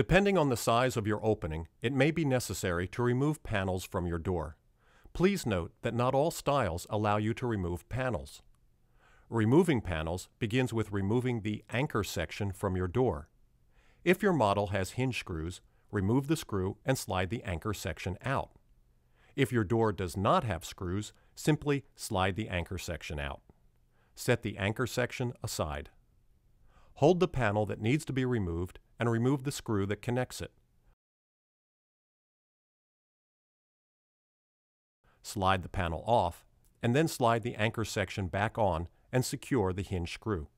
Depending on the size of your opening, it may be necessary to remove panels from your door. Please note that not all styles allow you to remove panels. Removing panels begins with removing the anchor section from your door. If your model has hinge screws, remove the screw and slide the anchor section out. If your door does not have screws, simply slide the anchor section out. Set the anchor section aside. Hold the panel that needs to be removed and remove the screw that connects it. Slide the panel off, and then slide the anchor section back on and secure the hinge screw.